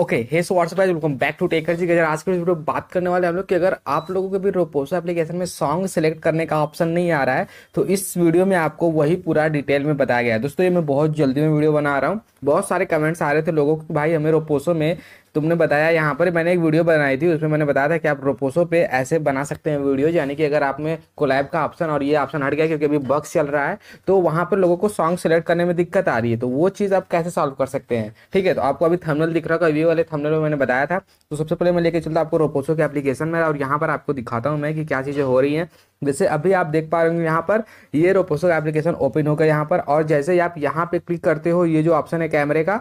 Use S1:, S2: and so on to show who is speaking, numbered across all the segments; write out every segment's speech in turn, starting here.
S1: okay hey so what's up welcome back to taker ji अगर आज के वीडियो बात करने वाले हम लोग कि अगर आप लोगों के भी रोपोसो एप्लीकेशन में सॉन्ग सेलेक्ट करने का ऑप्शन नहीं आ रहा है तो इस वीडियो में आपको वही पूरा डिटेल में बताया गया है दोस्तों ये मैं बहुत जल्दी में वीडियो बना रहा हूँ बहुत सारे कमेंट्स आ रहे थे लोगों को भाई हमें रोपोसो में तुमने बताया यहाँ पर मैंने एक वीडियो बनाई थी उसमें मैंने बताया था कि आप रोपोसो पे ऐसे बना सकते हैं वीडियो यानी कि अगर आप में कोलैब का ऑप्शन और ये ऑप्शन हट गया क्योंकि अभी बक्स चल रहा है तो वहाँ पर लोगों को सॉन्ग सेलेक्ट करने में दिक्कत आ रही है तो वो चीज़ आप कैसे सॉल्व कर सकते हैं ठीक है तो आपको अभी थमनल दिख रहा होगा वीडियो वाले थमनल में मैंने बताया था तो सबसे पहले मैं लेकर चलता आपको रोपोसो के एप्लीकेशन में और यहाँ पर आपको दिखाता हूँ मैं कि क्या चीज़ें हो रही हैं जैसे अभी आप देख पा रहे होंगे यहाँ पर ये रोपोसो एप्लीकेशन ओपन होगा यहाँ पर और जैसे आप यहाँ पे क्लिक करते हो ये जो ऑप्शन है कैमरे का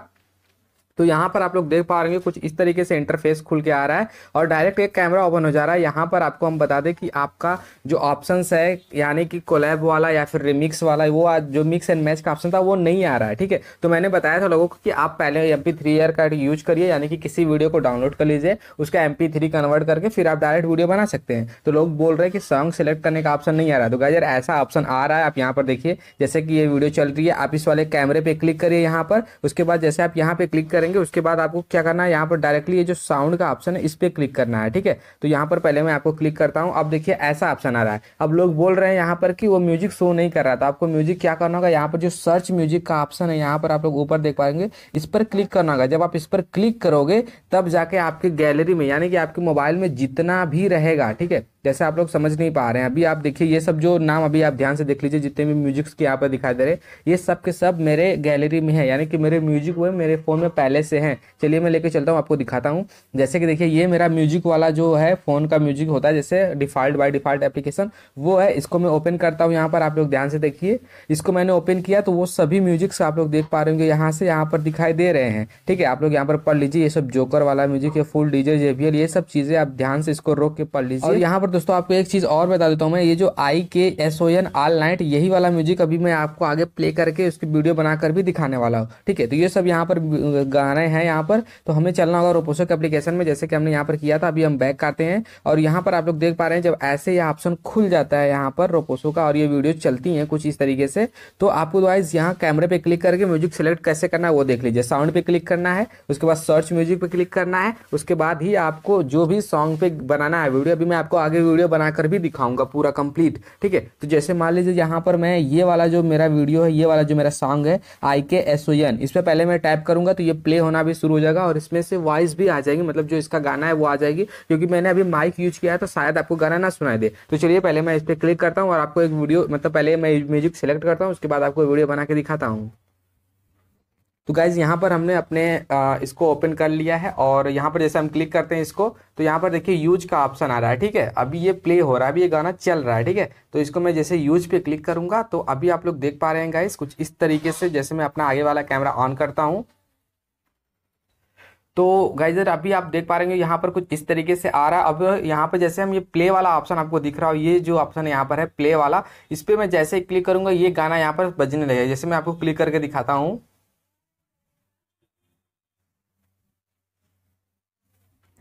S1: तो यहाँ पर आप लोग देख पा रहे कुछ इस तरीके से इंटरफेस खुल के आ रहा है और डायरेक्ट एक कैमरा ओपन हो जा रहा है यहाँ पर आपको हम बता दें कि आपका जो ऑप्शंस है यानी कि कोलैब वाला या फिर रिमिक्स वाला वो आज जो मिक्स एंड मैच का ऑप्शन था वो नहीं आ रहा है ठीक है तो मैंने बताया था लोगों को कि आप पहले एम पी थ्री एयर का यूज करिए यानी कि किसी वीडियो को डाउनलोड कर लीजिए उसका एम पी थ्री कन्वर्ट करके फिर आप डायरेक्ट वीडियो बना सकते हैं तो लोग बोल रहे हैं कि सॉन्ग सेलेक्ट करने का ऑप्शन नहीं आ रहा है तो यार ऐसा ऑप्शन आ रहा है आप यहाँ पर देखिए जैसे कि ये वीडियो चल रही है आप इस वाले कैमरे पर क्लिक करिए यहाँ पर उसके बाद जैसे आप यहाँ पर क्लिक करेंगे करेंगे उसके बाद आपको क्या करना है यहाँ पर डायरेक्टली ये जो साउंड का ऑप्शन है इस पर क्लिक करना है ठीक है तो यहाँ पर पहले मैं आपको क्लिक करता हूँ अब देखिए ऐसा ऑप्शन आ रहा है अब लोग बोल रहे हैं यहाँ पर कि वो म्यूजिक शो नहीं कर रहा था आपको म्यूजिक क्या करना होगा यहाँ पर जो सर्च म्यूजिक का ऑप्शन है यहाँ पर आप लोग ऊपर देख पाएंगे इस पर क्लिक करना होगा जब आप इस पर क्लिक करोगे तब जाके आपके गैलरी में यानी कि आपके मोबाइल में जितना भी रहेगा ठीक है जैसे आप लोग समझ नहीं पा रहे हैं अभी आप देखिए ये सब जो नाम अभी आप ध्यान से देख लीजिए जितने भी म्यूजिक्स के यहाँ पर दिखाई दे रहे ये सब के सब मेरे गैलरी में है यानी कि मेरे म्यूजिक वो मेरे फ़ोन में पहले से हैं चलिए मैं लेके चलता हूँ आपको दिखाता हूँ जैसे कि देखिए ये मेरा म्यूजिक वाला जो है फ़ोन का म्यूजिक होता है जैसे डिफ़ॉल्ट बाई डिफ़ॉल्ट एप्लीकेशन वो है इसको मैं ओपन करता हूँ यहाँ पर आप लोग ध्यान से देखिए इसको मैंने ओपन किया तो वो सभी म्यूजिक्स आप लोग देख पा रहे होंगे यहाँ से यहाँ पर दिखाई दे रहे हैं ठीक है आप लोग यहाँ पर पढ़ लीजिए ये सब जोकर वाला म्यूजिक है फुल डीजे जेवियर ये सब चीज़ें आप ध्यान से इसको रोक के पढ़ लीजिए और यहाँ पर पर दोस्तों आपको एक चीज़ और बता देता हूँ मैं ये जो I K S O N all night यही वाला म्यूजिक अभी मैं आपको आगे प्ले करके उसकी वीडियो बनाकर भी दिखाने वाला हूँ ठीक है तो ये सब यहाँ पर गाने हैं यहाँ पर तो हमें चलना होगा रोपोसो के एप्लीकेशन में जैसे कि हमने यहाँ पर किया था अभी हम बैक करते हैं और यहाँ पर आप लोग देख पा रहे हैं जब ऐसे ये ऑप्शन खुल जाता है यहाँ पर रोपोसो का और ये वीडियो चलती हैं कुछ इस तरीके से तो आपको वाइज यहाँ कैमरे पे क्लिक करके म्यूजिक सेलेक्ट कैसे करना है वो देख लीजिए साउंड पे क्लिक करना है उसके बाद सर्च म्यूजिक पे क्लिक करना है उसके बाद ही आपको जो भी सॉन्ग पे बनाना है वीडियो अभी मैं आपको आगे आगे वीडियो बनाकर भी दिखाऊंगा पूरा कंप्लीट ठीक है तो जैसे मान लीजिए यहाँ पर मैं ये वाला जो मेरा वीडियो है ये वाला जो मेरा सॉन्ग है आई के एस ओ एन इस पर पहले मैं टाइप करूंगा तो ये प्ले होना भी शुरू हो जाएगा और इसमें से वॉइस भी आ जाएगी मतलब जो इसका गाना है वो आ जाएगी क्योंकि मैंने अभी माइक यूज किया है तो शायद आपको गाना ना सुनाई दे तो चलिए पहले मैं इस पर क्लिक करता हूँ और आपको एक वीडियो मतलब पहले मैं म्यूजिक सेलेक्ट करता हूँ उसके बाद आपको वीडियो बना के दिखाता हूँ तो गाइज यहाँ पर हमने अपने इसको ओपन कर लिया है और यहाँ पर जैसे हम क्लिक करते हैं इसको तो यहाँ पर देखिए यूज का ऑप्शन आ रहा है ठीक है अभी ये प्ले हो रहा है अभी ये गाना चल रहा है ठीक है तो इसको मैं जैसे यूज पे क्लिक करूंगा तो अभी आप लोग देख पा रहे हैं गाइज कुछ इस तरीके से जैसे मैं अपना आगे वाला कैमरा ऑन करता हूँ तो गाइजर अभी आप देख पा रहे हैं यहाँ पर कुछ इस तरीके से आ रहा है अब यहाँ पर जैसे हम ये प्ले वाला ऑप्शन आपको दिख रहा हो ये जो ऑप्शन यहाँ पर है प्ले वाला इस पर मैं जैसे क्लिक करूंगा ये गाना यहाँ पर बजने लगेगा जैसे मैं आपको क्लिक करके दिखाता हूँ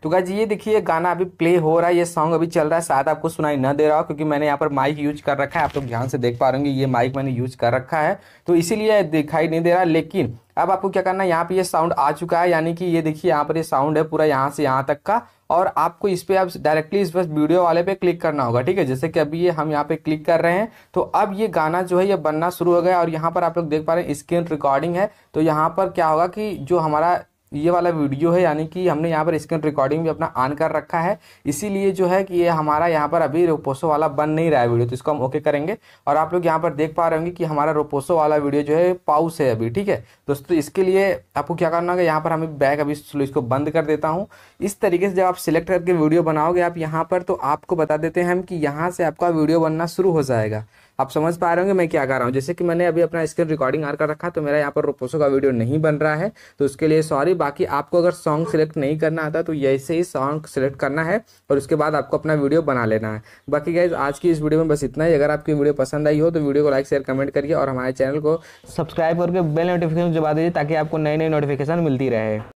S1: तो गाइज ये देखिए गाना अभी प्ले हो रहा है ये सॉन्ग अभी चल रहा है शायद आपको सुनाई ना दे रहा हो क्योंकि मैंने यहाँ पर माइक यूज कर रखा है आप लोग तो ध्यान से देख पा रहे ये माइक मैंने यूज कर रखा है तो इसीलिए दिखाई नहीं दे रहा लेकिन अब आपको क्या करना है यहाँ पे ये साउंड आ चुका है यानी कि ये देखिए यहाँ पर ये साउंड है पूरा यहाँ से यहाँ तक का और आपको इस पे आप डायरेक्टली इस पर वीडियो वाले पे क्लिक करना होगा ठीक है जैसे कि अभी ये हम यहाँ पे क्लिक कर रहे हैं तो अब ये गाना जो है ये बनना शुरू हो गया और यहाँ पर आप लोग देख पा रहे हैं स्क्रीन रिकॉर्डिंग है तो यहाँ पर क्या होगा कि जो हमारा ये वाला वीडियो है यानी कि हमने यहाँ पर स्क्रीन रिकॉर्डिंग भी अपना ऑन कर रखा है इसीलिए जो है कि ये हमारा यहाँ पर अभी रोपोसो वाला बन नहीं रहा है वीडियो तो इसको हम ओके करेंगे और आप लोग यहाँ पर देख पा रहे होंगे कि हमारा रोपोसो वाला वीडियो जो है पाउस है अभी ठीक है दोस्तों तो इसके लिए आपको क्या करना होगा यहाँ पर हमें बैग अभी इसको बंद कर देता हूँ इस तरीके से जब आप सिलेक्ट करके वीडियो बनाओगे आप यहाँ पर तो आपको बता देते हैं हम कि यहाँ से आपका वीडियो बनना शुरू हो जाएगा आप समझ पा रहे होंगे मैं क्या कर रहा हूँ जैसे कि मैंने अभी अपना स्क्रीन रिकॉर्डिंग आर कर रखा तो मेरा यहाँ पर रोपोसो का वीडियो नहीं बन रहा है तो उसके लिए सॉरी बाकी आपको अगर सॉन्ग सेलेक्ट नहीं करना आता तो ऐसे ही सॉन्ग सेलेक्ट करना है और उसके बाद आपको अपना वीडियो बना लेना है बाकी गाइज आज की इस वीडियो में बस इतना ही अगर आपकी वीडियो पसंद आई हो तो वीडियो को लाइक शेयर कमेंट करिए और हमारे चैनल को सब्सक्राइब करके बेल नोटिफिकेशन दबा दीजिए ताकि आपको नई नई नोटिफिकेशन मिलती रहे